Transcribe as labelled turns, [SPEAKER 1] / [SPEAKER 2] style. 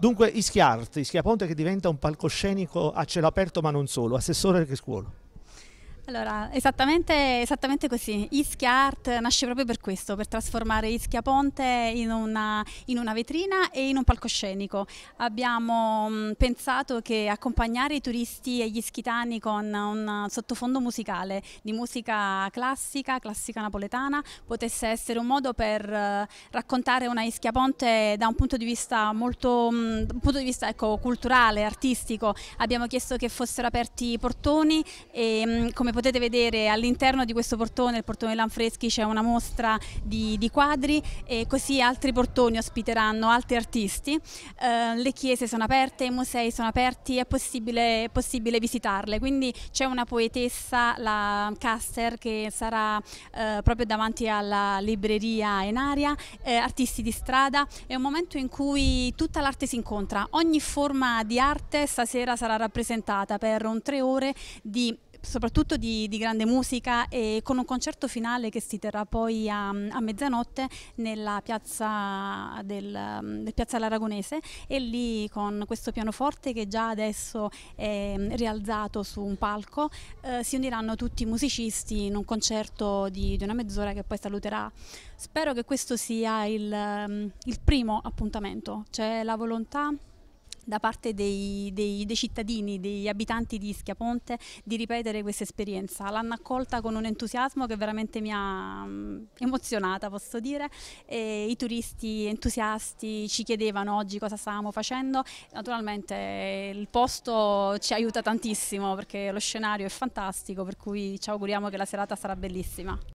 [SPEAKER 1] Dunque Ischia Ischiarte, Ischiaponte che diventa un palcoscenico a cielo aperto ma non solo, assessore che scuolo. Allora, esattamente, esattamente, così. Ischia Art nasce proprio per questo, per trasformare Ischia Ponte in una, in una vetrina e in un palcoscenico. Abbiamo mh, mm, pensato che accompagnare i turisti e gli ischitani con un sottofondo musicale di musica classica, classica napoletana, potesse essere un modo per eh, raccontare una Ischia Ponte da un punto di vista molto mh, mm, punto di vista, ecco, culturale, artistico. Abbiamo chiesto che fossero aperti i portoni e mh, mm, come potete vedere all'interno di questo portone, il portone Lanfreschi, c'è una mostra di, di, quadri e così altri portoni ospiteranno altri artisti. Eh, le chiese sono aperte, i musei sono aperti, è possibile, è possibile visitarle. Quindi c'è una poetessa, la Caster, che sarà eh, proprio davanti alla libreria Enaria, eh, artisti di strada. È un momento in cui tutta l'arte si incontra. Ogni forma di arte stasera sarà rappresentata per un tre ore di soprattutto di, di, grande musica e con un concerto finale che si terrà poi a, a mezzanotte nella piazza del, del piazza l'Aragonese e lì con questo pianoforte che già adesso è rialzato su un palco eh, si uniranno tutti i musicisti in un concerto di, di, una mezz'ora che poi saluterà. Spero che questo sia il, il primo appuntamento, c'è la volontà da parte dei, dei, dei, cittadini, degli abitanti di Schiaponte di ripetere questa esperienza. L'hanno accolta con un entusiasmo che veramente mi ha mm, emozionata, posso dire. E I turisti entusiasti ci chiedevano oggi cosa stavamo facendo. Naturalmente il posto ci aiuta tantissimo perché lo scenario è fantastico, per cui ci auguriamo che la serata sarà bellissima.